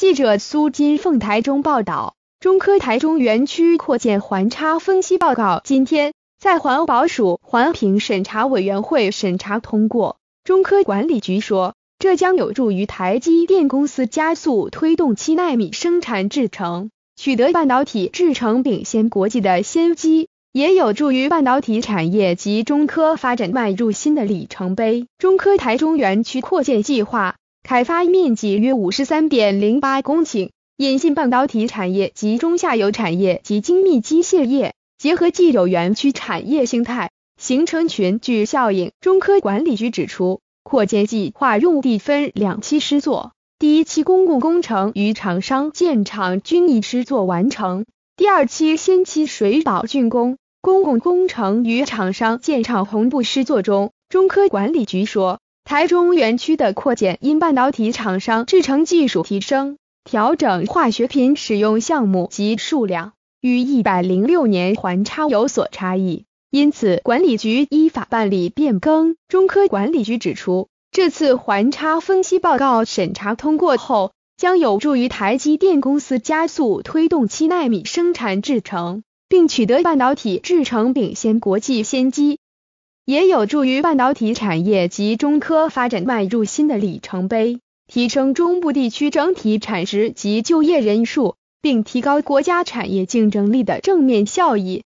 记者苏金凤台中报道，中科台中园区扩建环差分析报告今天在环保署环评审查委员会审查通过。中科管理局说，这将有助于台积电公司加速推动七纳米生产制程，取得半导体制程领先国际的先机，也有助于半导体产业及中科发展迈入新的里程碑。中科台中园区扩建计划。开发面积约五十三点零八公顷，引进半导体产业及中下游产业及精密机械业，结合既有园区产业形态，形成群聚效应。中科管理局指出，扩建计划用地分两期施作，第一期公共工程与厂商建厂均已施作完成，第二期先期水保竣工，公共工程与厂商建厂同步施作中。中科管理局说。台中园区的扩建，因半导体厂商制成技术提升，调整化学品使用项目及数量，与一百零六年环差有所差异，因此管理局依法办理变更。中科管理局指出，这次环差分析报告审查通过后，将有助于台积电公司加速推动七纳米生产制成，并取得半导体制程领先国际先机。也有助于半导体产业及中科发展迈入新的里程碑，提升中部地区整体产值及就业人数，并提高国家产业竞争力的正面效益。